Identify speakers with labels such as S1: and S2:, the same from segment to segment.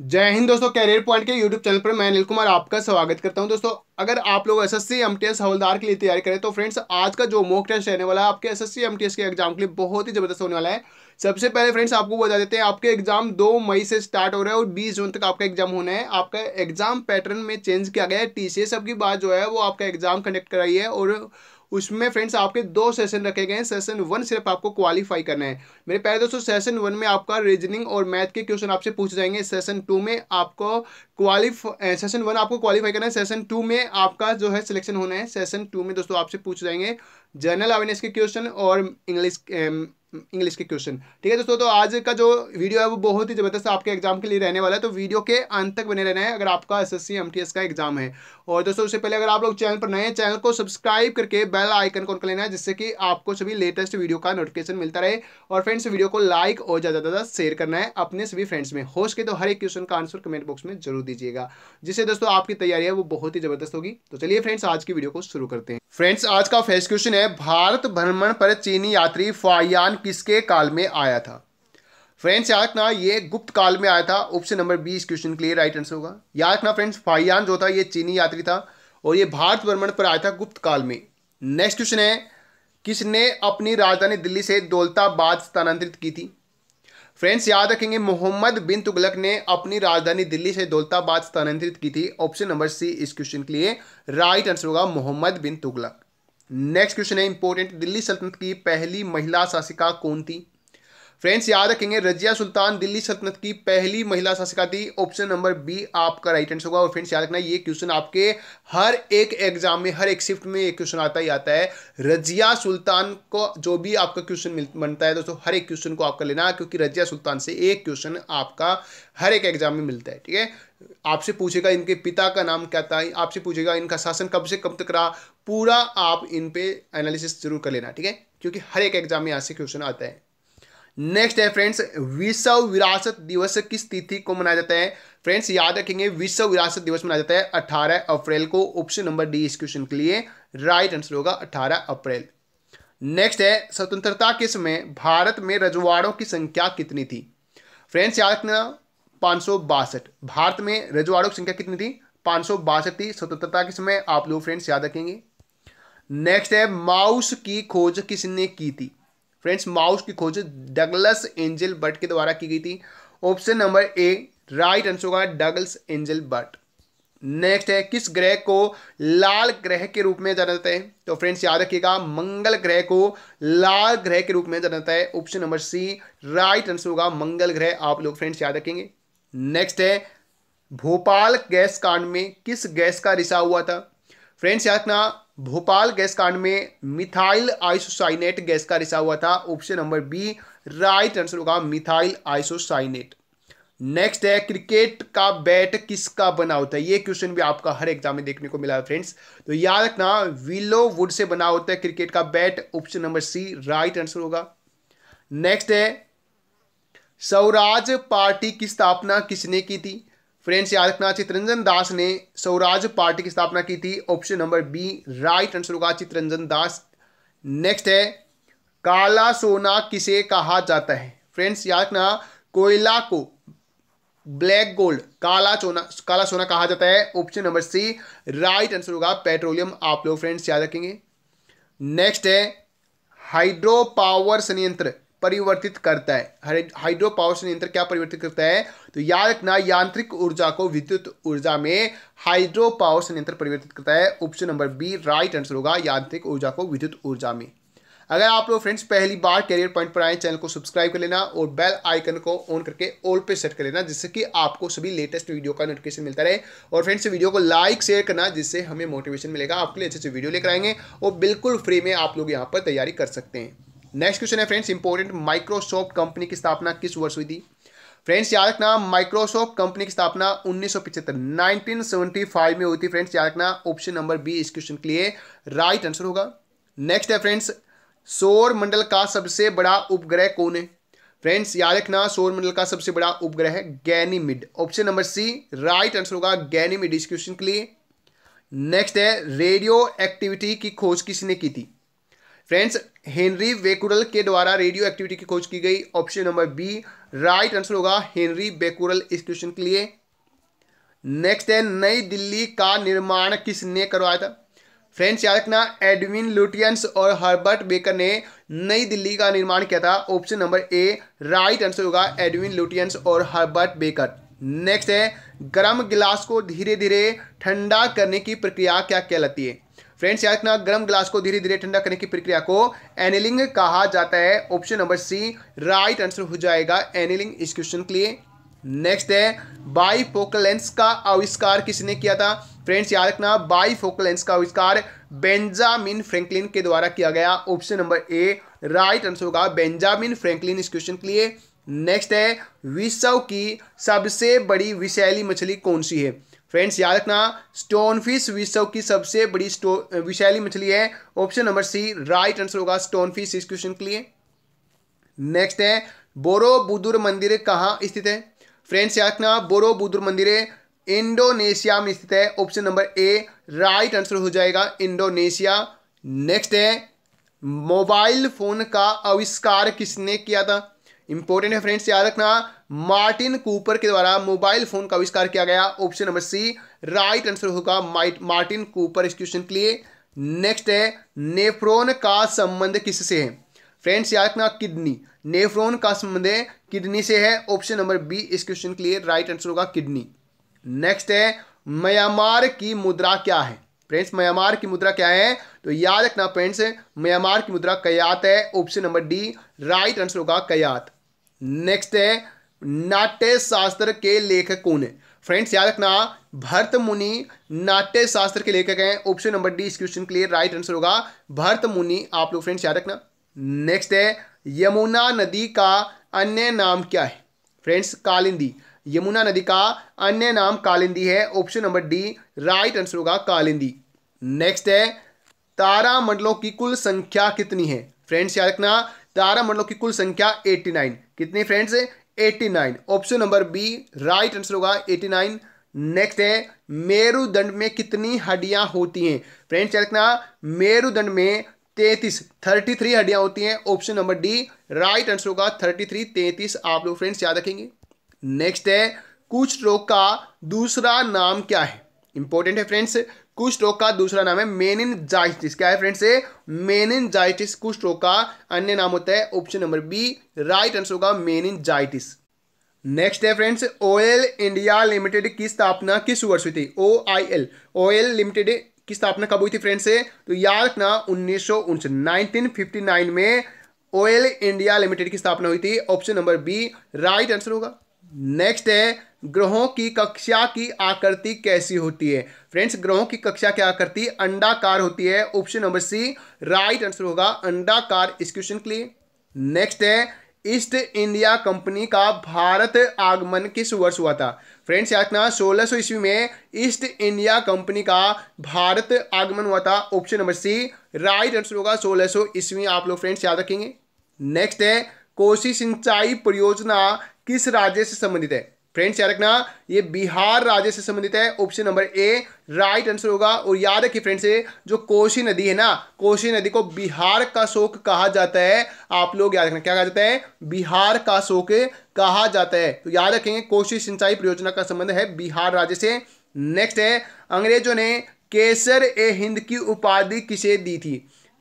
S1: जय हिंद दोस्तों career point के यूट्यूब चैनल पर मैं अनिल कुमार आपका स्वागत करता हूं दोस्तों अगर आप लोग S S C M T S हवलदार के लिए तैयारी करें तो फ्रेंड्स आज का जो मॉक टेस्ट रहने वाला है आपके S S C M T S के एग्जाम के लिए बहुत ही ज़बरदस्त होने वाला है सबसे पहले फ्रेंड्स आपको बता देते हैं आपके एग्जाम दो मई से स्टार्ट हो रहा है और बीस जून तक आपका एग्जाम होना है आपका एग्जाम पैटर्न में चेंज किया गया है टी सी एस सब की बात जो है वो आपका एग्जाम कंडक्ट कराई है और उसमें फ्रेंड्स आपके दो सेशन रखे गए हैं सेशन वन सिर्फ आपको क्वालिफाई करना है मेरे पहले दोस्तों सेशन वन में आपका रीजनिंग और मैथ के क्वेश्चन आपसे पूछे जाएंगे सेशन टू में आपको क्वालिफाई सेशन वन आपको क्वालिफाई करना है सेशन टू में आपका जो है सिलेक्शन होना है सेशन टू में दोस्तों आपसे पूछ जाएंगे जनरल अवेयरनेस के क्वेश्चन और इंग्लिश इंग्लिश के क्वेश्चन ठीक है दोस्तों तो आज का जो वीडियो है वो बहुत ही ज़बरदस्त आपके एग्जाम के लिए रहने वाला है तो वीडियो के अंत तक बने रहना है अगर आपका एस एस का एग्जाम है और दोस्तों उससे पहले अगर आप लोग चैनल पर नए चैनल को सब्सक्राइब करके बेल आइकन को कर लेना है जिससे कि आपको सभी लेटेस्ट वीडियो का नोटिफिकेशन मिलता रहे और फ्रेंड्स वीडियो को लाइक और ज़्यादा से ज़्यादा शेयर करना है अपने सभी फ्रेंड्स में हो सके तो हर एक क्वेश्चन का आंसर कमेंट बॉक्स में जरूर दीजिएगा जिससे दोस्तों आपकी तैयारी है वो बहुत ही ज़बरदस्त होगी तो चलिए फ्रेंड्स आज की वीडियो को शुरू करते हैं फ्रेंड्स आज का फर्स्ट क्वेश्चन है भारत भ्रमण पर चीनी यात्री फायान किसके काल में आया था फ्रेंड्स याद रखना ये गुप्त काल में आया था ऑप्शन नंबर बी इस क्वेश्चन के लिए राइट आंसर होगा याद रखना फ्रेंड्स फाइयान जो था ये चीनी यात्री था और ये भारत भ्रमण पर आया था गुप्त काल में नेक्स्ट क्वेश्चन है किसने अपनी राजधानी दिल्ली से दौलताबाद स्थानांतरित की थी फ्रेंड्स याद रखेंगे मोहम्मद बिन तुगलक ने अपनी राजधानी दिल्ली से दौलताबाद स्थानांतरित की थी ऑप्शन नंबर सी इस क्वेश्चन के लिए राइट आंसर होगा मोहम्मद बिन तुगलक नेक्स्ट क्वेश्चन है इंपॉर्टेंट दिल्ली सल्तनत की पहली महिला शासिका कौन थी फ्रेंड्स याद रखेंगे रजिया सुल्तान दिल्ली सल्तनत की पहली महिला शासिका थी ऑप्शन नंबर बी आपका राइट आंसर होगा और फ्रेंड्स याद रखना ये क्वेश्चन आपके हर एक एग्जाम में हर एक शिफ्ट में एक क्वेश्चन आता ही आता है रजिया सुल्तान को जो भी आपका क्वेश्चन बनता है दोस्तों हर एक क्वेश्चन को आपका लेना क्योंकि रजिया सुल्तान से एक क्वेश्चन आपका हर एक एग्जाम में मिलता है ठीक है आपसे पूछेगा इनके पिता का नाम क्या था आपसे पूछेगा इनका शासन कब से कब तक रहा पूरा आप इन पे एनालिसिस जरूर कर लेना ठीक है क्योंकि हर एक एग्जाम में यहाँ से क्वेश्चन आता है नेक्स्ट है फ्रेंड्स विश्व विरासत दिवस किस तिथि को मनाया जाता है फ्रेंड्स याद रखेंगे विश्व विरासत दिवस मनाया जाता है अठारह अप्रैल को ऑप्शन नंबर डी इस क्वेश्चन के लिए राइट आंसर होगा अठारह अप्रैल नेक्स्ट है स्वतंत्रता के समय भारत में रजवाड़ों की संख्या कितनी थी फ्रेंड्स याद रखना पाँच भारत में रजवाड़ों की संख्या कितनी थी पाँच थी स्वतंत्रता के समय आप लोग फ्रेंड्स याद रखेंगे नेक्स्ट है माउस की खोज किसने की थी फ्रेंड्स माउस की खोज डगलस एंजल बट के द्वारा की गई थी option number A right answer होगा डगल्स एंजल बट नेक्स्ट है किस ग्रह को लाल ग्रह के रूप में जाना जाता है तो फ्रेंड्स याद रखिएगा मंगल ग्रह को लाल ग्रह के रूप में जाना जाता है option number C right answer होगा मंगल ग्रह आप लोग फ्रेंड्स याद रखेंगे नेक्स्ट है भोपाल गैस कांड में किस गैस का रिसा हुआ था फ्रेंड्स याद रखना भोपाल गैस कांड में मिथाइल आइसोसाइनेट गैस का रिसा हुआ था option number B right answer होगा मिथाइल आइसोसाइनेट नेक्स्ट है क्रिकेट का बैट किसका बना होता है ये क्वेश्चन भी आपका हर एग्जाम में देखने को मिला है फ्रेंड्स तो याद रखना विलो वुड से बना होता है क्रिकेट का bat option number C right answer होगा नेक्स्ट है स्वराज पार्टी की स्थापना किसने की थी फ्रेंड्स याद रखना चित्रंजन दास ने स्वराज पार्टी की स्थापना की थी option number B right answer होगा चित्रंजन दास नेक्स्ट है काला सोना किसे कहा जाता है फ्रेंड्स याद रखना कोयला को ब्लैक गोल्ड काला सोना काला सोना कहा जाता है option number C right answer होगा पेट्रोलियम आप लोग फ्रेंड्स याद रखेंगे नेक्स्ट है हाइड्रो पावर संयंत्र परिवर्तित करता है हाइड्रो पावर संयंत्र क्या परिवर्तित करता है तो याद रखना यांत्रिक ऊर्जा को विद्युत ऊर्जा में हाइड्रो पावर संयंत्र परिवर्तित करता है option number B right answer होगा यांत्रिक ऊर्जा को विद्युत ऊर्जा में अगर आप लोग फ्रेंड्स पहली बार कैरियर पॉइंट पर आए चैनल को सब्सक्राइब कर लेना और बेल आइकन को ऑन करके ऑल पे सेट कर लेना जिससे कि आपको सभी लेटेस्ट वीडियो का नोटिफिकेशन मिलता रहे और फ्रेंड्स वीडियो को लाइक शेयर करना जिससे हमें मोटिवेशन मिलेगा आपके लिए अच्छे अच्छे वीडियो लेकर आएंगे और बिल्कुल फ्री में आप लोग यहाँ पर तैयारी कर सकते हैं नेक्स्ट क्वेश्चन है फ्रेंड्स इंपॉर्टेंट माइक्रोसॉफ्ट कंपनी की स्थापना किस वर्ष हुई थी फ्रेंड्स याद रखना माइक्रोसॉफ्ट कंपनी की स्थापना 1975 1975 में हुई थी फ्रेंड्स याद रखना ऑप्शन नंबर बी इस क्वेश्चन के लिए राइट आंसर होगा नेक्स्ट है फ्रेंड्स सौर मंडल का सबसे बड़ा उपग्रह कौन है फ्रेंड्स याद रखना सौर मंडल का सबसे बड़ा उपग्रह है Ganymede option number C right answer होगा गैनीमिड इस क्वेश्चन के लिए नेक्स्ट है रेडियो एक्टिविटी की खोज किसने की थी फ्रेंड्स हेनरी वेकुरल के द्वारा रेडियो एक्टिविटी की खोज की गई option number B right answer होगा हेनरी बेकुरल इस क्वेश्चन के लिए नेक्स्ट है नई दिल्ली का निर्माण किसने करवाया था फ्रेंड्स याद रखना एडविन लुटियंस और हर्बर्ट बेकर ने नई दिल्ली का निर्माण किया था option number A right answer होगा एडविन लुटियंस और हर्बर्ट बेकर नेक्स्ट है गर्म गिलास को धीरे धीरे ठंडा करने की प्रक्रिया क्या कहलाती है फ्रेंड्स याद रखना गर्म ग्लास को धीरे धीरे ठंडा करने की प्रक्रिया को एनिलिंग कहा जाता है option number C right answer हो जाएगा एनिलिंग इस क्वेश्चन के लिए नेक्स्ट है बाईफोकल लेंस का आविष्कार किसने किया था फ्रेंड्स याद रखना बाईफोकल लेंस का आविष्कार बेंजामिन फ्रैंकलिन के द्वारा किया गया option number A right answer होगा बेंजामिन फ्रैंकलिन इस क्वेश्चन के लिए नेक्स्ट है विश्व की सबसे बड़ी विशैली मछली कौन सी है फ्रेंड्स याद रखना स्टोन फिश विश्व की सबसे बड़ी विशैली मछली है option number C right answer होगा स्टोन फिश इस क्वेश्चन के लिए नेक्स्ट है बोरोबुदुर मंदिर कहाँ स्थित है फ्रेंड्स याद रखना बोरोबुदुर मंदिर इंडोनेशिया में स्थित है option number A right answer हो जाएगा इंडोनेशिया नेक्स्ट है मोबाइल फोन का आविष्कार किसने किया था इंपॉर्टेंट है फ्रेंड्स याद रखना मार्टिन कूपर के द्वारा मोबाइल फोन का आविष्कार किया गया option number C right answer होगा मार्टिन कूपर इस क्वेश्चन के लिए नेक्स्ट है नेफ्रोन का संबंध किससे है फ्रेंड्स याद रखना किडनी नेफ्रोन का संबंध किडनी से है ऑप्शन नंबर बी इस क्वेश्चन के लिए राइट आंसर होगा किडनी नेक्स्ट है म्यांमार की मुद्रा क्या है फ्रेंड्स म्यांमार की मुद्रा क्या है तो याद रखना फ्रेंड्स म्यांमार की मुद्रा कयात है option number D right answer होगा कयात नेक्स्ट है नाट्य शास्त्र के लेखक कौन है फ्रेंड्स याद रखना भरत मुनि नाट्य शास्त्र के लेखक हैं ऑप्शन नंबर डी इस क्वेश्चन के लिए राइट आंसर होगा भरत मुनि आप लोग फ्रेंड्स याद रखना नेक्स्ट है यमुना नदी का अन्य नाम क्या है फ्रेंड्स कालिंदी यमुना नदी का अन्य नाम कालिंदी है option number D right answer होगा कालिंदी नेक्स्ट है तारामंडलों की कुल संख्या कितनी है फ्रेंड्स याद रखना तारामंडलों की कुल संख्या एट्टी नाइन कितनी फ्रेंड्स है 89 option number B right answer होगा 89 नेक्स्ट है मेरुदंड में कितनी हड्डियां होती हैं फ्रेंड्स क्या रखना मेरुदंड में तैतीस थर्टी थ्री हड्डियां होती हैं option number D right answer होगा थर्टी थ्री तैतीस आप लोग फ्रेंड्स याद रखेंगे नेक्स्ट है कुछ रोग का दूसरा नाम क्या है इंपॉर्टेंट है फ्रेंड्स कुछ रोग का दूसरा नाम है जाइटिस क्या है फ्रेंड्स मेनिन जाइटिस कुछ रोग का अन्य नाम होता है option number B right answer होगा जाइटिस नेक्स्ट है फ्रेंड्स ओएल इंडिया लिमिटेड की स्थापना किस वर्ष हुई थी O I L oil limited की स्थापना कब हुई थी फ्रेंड्स तो याद रखना उन्नीस सौ में ओएल इंडिया लिमिटेड की स्थापना हुई थी option number B right answer होगा नेक्स्ट है ग्रहों की कक्षा की आकृति कैसी होती है फ्रेंड्स ग्रहों की कक्षा की आकृति अंडाकार होती है option number C right answer होगा अंडाकार इस क्वेश्चन के लिए नेक्स्ट है ईस्ट इंडिया कंपनी का भारत आगमन किस वर्ष हुआ था फ्रेंड्स याद रखना 1600 सो ईस्वी में ईस्ट इंडिया कंपनी का भारत आगमन हुआ था option number C right answer होगा 1600 सो ईस्वी आप लोग फ्रेंड्स याद रखेंगे नेक्स्ट है कोसी सिंचाई परियोजना किस राज्य से संबंधित है फ्रेंड्स याद रखना ये बिहार राज्य से संबंधित है option number A right answer होगा और याद रखिए फ्रेंड्स ये जो कोशी नदी है ना कोशी नदी को बिहार का शोक कहा जाता है आप लोग याद रखना क्या कहा जाता है बिहार का शोक कहा जाता है तो याद रखेंगे कोशी सिंचाई परियोजना का संबंध है बिहार राज्य से नेक्स्ट है अंग्रेजों ने केसर ए हिंद की उपाधि किसे दी थी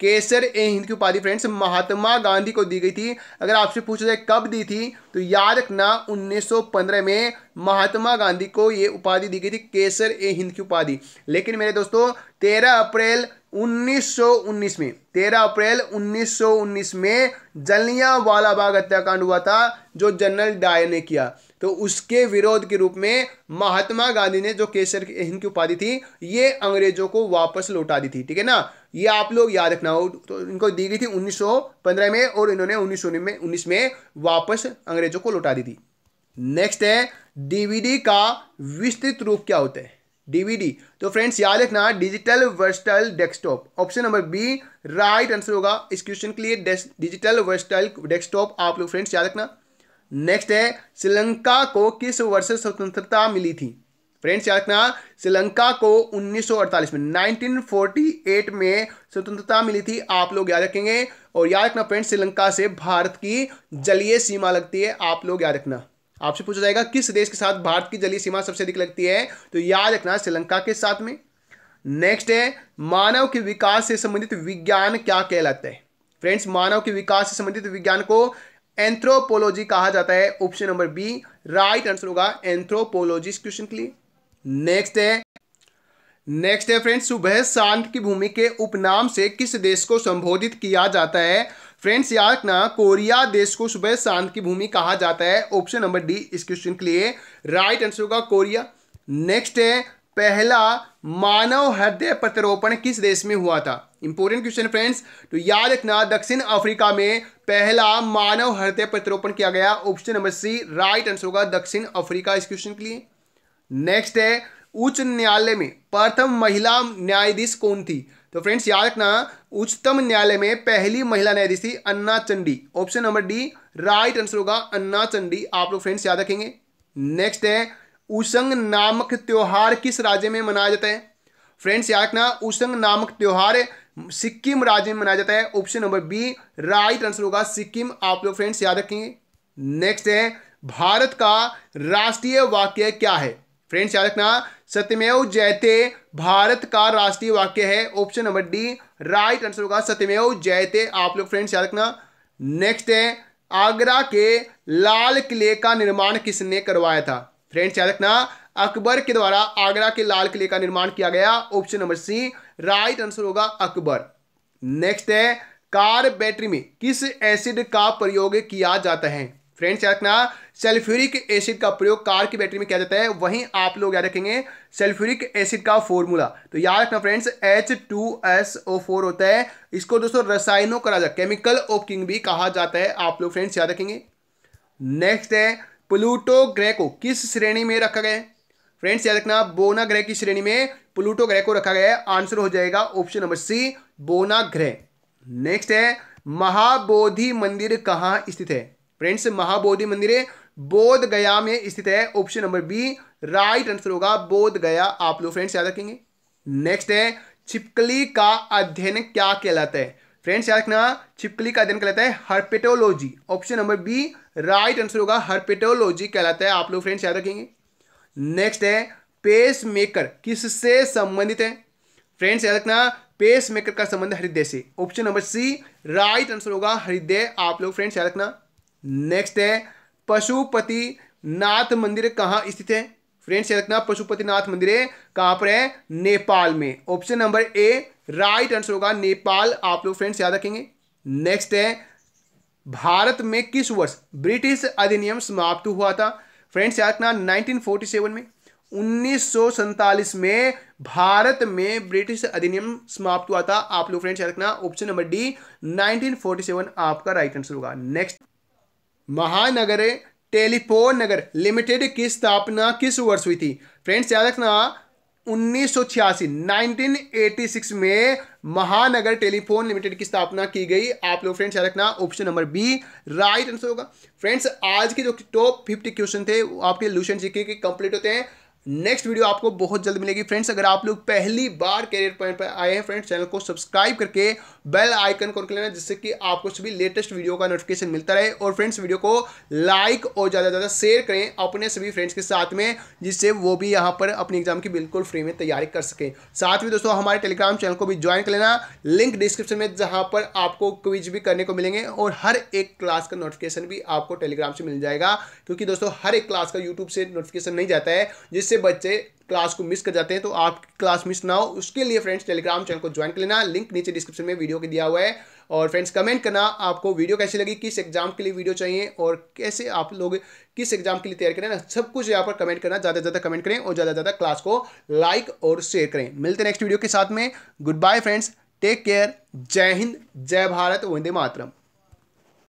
S1: केसर ए हिंद की उपाधि फ्रेंड्स महात्मा गांधी को दी गई थी अगर आपसे पूछा जाए कब दी थी तो याद रखना 1915 में महात्मा गांधी को ये उपाधि दी गई थी केसर ए हिंद की उपाधि लेकिन मेरे दोस्तों 13 अप्रैल 1919 में 13 अप्रैल 1919 में जलिया वाला बाग हत्याकांड हुआ था जो जनरल डायर ने किया तो उसके विरोध के रूप में महात्मा गांधी ने जो केसर हिंद की उपाधि थी ये अंग्रेजों को वापस लौटा दी थी ठीक है ना ये आप लोग याद रखना हो तो इनको दी गई थी 1915 में और इन्होंने उन्नीस में उन्नीस में वापस अंग्रेजों को लौटा दी थी नेक्स्ट है डीवीडी का विस्तृत रूप क्या होता है डीवीडी तो फ्रेंड्स याद रखना digital versatile desktop option number B right answer होगा इस क्वेश्चन के लिए डिजिटल वर्स्टल डेस्कटॉप आप लोग फ्रेंड्स याद रखना नेक्स्ट है श्रीलंका को किस वर्ष स्वतंत्रता मिली थी फ्रेंड्स याद रखना श्रीलंका को 1948 में 1948 में स्वतंत्रता मिली थी आप लोग याद रखेंगे और याद रखना फ्रेंड्स श्रीलंका से भारत की जलीय सीमा लगती है आप लोग याद रखना आपसे पूछा जाएगा किस देश के साथ भारत की जलीय सीमा सबसे अधिक लगती है तो याद रखना श्रीलंका के साथ में नेक्स्ट है मानव के विकास से संबंधित विज्ञान क्या कहलाता है फ्रेंड्स मानव के विकास से संबंधित विज्ञान को एंथ्रोपोलॉजी कहा जाता है option number B right answer होगा एंथ्रोपोलॉजी क्वेश्चन के लिए नेक्स्ट है नेक्स्ट है फ्रेंड्स सुबह शांत की भूमि के उपनाम से किस देश को संबोधित किया जाता है फ्रेंड्स याद रखना कोरिया देश को सुबह शांत की भूमि कहा जाता है ऑप्शन नंबर डी इस क्वेश्चन के लिए राइट आंसर होगा कोरिया नेक्स्ट है पहला मानव हृदय प्रत्यारोपण किस देश में हुआ था इंपोर्टेंट क्वेश्चन फ्रेंड्स तो याद रखना दक्षिण अफ्रीका में पहला मानव हृदय प्रत्यारोपण किया गया option number C right answer होगा दक्षिण अफ्रीका इस क्वेश्चन के लिए नेक्स्ट है उच्च न्यायालय में प्रथम महिला न्यायाधीश कौन थी तो फ्रेंड्स याद रखना उच्चतम न्यायालय में पहली महिला न्यायाधीश थी Anna Chandy option number D right answer होगा अन्ना चंडी आप लोग फ्रेंड्स याद रखेंगे नेक्स्ट है उसंग नामक त्योहार किस राज्य में मनाया जाता है फ्रेंड्स याद रखना उसंग नामक त्योहार सिक्किम राज्य में मनाया जाता है option number B right answer होगा सिक्किम आप लोग फ्रेंड्स याद रखेंगे नेक्स्ट है भारत का राष्ट्रीय वाक्य क्या है फ्रेंड्स याद रखना सत्यमेव जयते भारत का राष्ट्रीय वाक्य है option number D right answer होगा सत्यमेव जयते आप लोग फ्रेंड्स याद रखना नेक्स्ट है आगरा के लाल किले का निर्माण किसने करवाया था फ्रेंड्स याद रखना अकबर के द्वारा आगरा के लाल किले का निर्माण किया गया option number C right answer होगा अकबर नेक्स्ट है कार बैटरी में किस एसिड का प्रयोग किया जाता है फ्रेंड्स याद रखना सल्फ्यूरिक एसिड का प्रयोग कार की बैटरी में किया जाता है वहीं आप लोग याद रखेंगे सल्फ्यूरिक एसिड का फॉर्मूला तो याद रखना friends H two S O four होता है इसको दोस्तों रसायनों का राजा केमिकल किंग भी कहा जाता है आप लोग फ्रेंड्स याद रखेंगे नेक्स्ट है प्लूटो ग्रह को किस श्रेणी में रखा गया है फ्रेंड्स याद रखना बोना ग्रह की श्रेणी में प्लूटो ग्रह को रखा गया है आंसर हो जाएगा ऑप्शन नंबर सी बोना ग्रह नेक्स्ट है महाबोधि मंदिर कहाँ स्थित है फ्रेंड्स महाबोधि मंदिर बोध गया में स्थित है option number B right answer होगा बोध गया आप लोग फ्रेंड्स याद रखेंगे नेक्स्ट है छिपकली का अध्ययन क्या कहलाता है फ्रेंड्स याद रखना छिपकली का अध्ययन कहलाता है herpetology option number B right answer होगा हर्पेटोलॉजी कहलाता है आप लोग फ्रेंड्स याद रखेंगे नेक्स्ट है पेस मेकर किससे संबंधित है फ्रेंड्स याद रखना पेस मेकर का संबंध हृदय से option number C right answer होगा हृदय आप लोग फ्रेंड्स याद रखना नेक्स्ट है पशुपति नाथ मंदिर कहाँ स्थित है फ्रेंड्स याद रखना पशुपति नाथ मंदिर कहाँ पर है नेपाल में option number A right answer होगा नेपाल आप लोग फ्रेंड्स याद रखेंगे नेक्स्ट है भारत में किस वर्ष ब्रिटिश अधिनियम समाप्त हुआ था फ्रेंड्स याद रखना 1947 में उन्नीस में भारत में ब्रिटिश अधिनियम समाप्त हुआ था आप लोग फ्रेंड्स याद रखना ऑप्शन नंबर डी 1947 आपका राइट आंसर होगा नेक्स्ट महानगर टेलीफोन नगर लिमिटेड की स्थापना किस वर्ष हुई थी फ्रेंड्स याद रखना उन्नीस सौ में महानगर टेलीफोन लिमिटेड की स्थापना की गई आप लोग फ्रेंड्स याद रखना option number B right answer होगा फ्रेंड्स आज के जो टॉप 50 क्वेश्चन थे आपके लूशन जीके के कंप्लीट होते हैं नेक्स्ट वीडियो आपको बहुत जल्द मिलेगी फ्रेंड्स अगर आप लोग पहली बार करियर पॉइंट पर आए हैं फ्रेंड्स चैनल को सब्सक्राइब करके बेल आइकन को लेना जिससे कि आपको सभी लेटेस्ट वीडियो का नोटिफिकेशन मिलता रहे और फ्रेंड्स वीडियो को लाइक और ज़्यादा से ज़्यादा शेयर करें अपने सभी फ्रेंड्स के साथ में जिससे वो भी यहाँ पर अपने एग्जाम की बिल्कुल फ्री में तैयारी कर सकें साथ में दोस्तों हमारे टेलीग्राम चैनल को भी ज्वाइन कर लेना लिंक डिस्क्रिप्शन में जहाँ पर आपको क्विज भी करने को मिलेंगे और हर एक क्लास का नोटिफिकेशन भी आपको टेलीग्राम से मिल जाएगा क्योंकि दोस्तों हर एक क्लास का यूट्यूब से नोटिफिकेशन नहीं जाता है जिससे जिससे बच्चे क्लास को मिस कर जाते हैं तो आप क्लास मिस ना हो उसके लिए फ्रेंड्स टेलीग्राम चैनल को ज्वाइन कर लेना लिंक नीचे डिस्क्रिप्शन में वीडियो के दिया हुआ है और फ्रेंड्स कमेंट करना आपको वीडियो कैसी लगी किस एग्जाम के लिए वीडियो चाहिए और कैसे आप लोग किस एग्जाम के लिए तैयार करें सब कुछ यहाँ पर कमेंट करना ज़्यादा से ज़्यादा कमेंट करें और ज़्यादा से ज़्यादा क्लास को लाइक और शेयर करें मिलते नेक्स्ट वीडियो के साथ में good bye friends take care जय हिंद जय भारत वंदे मातरम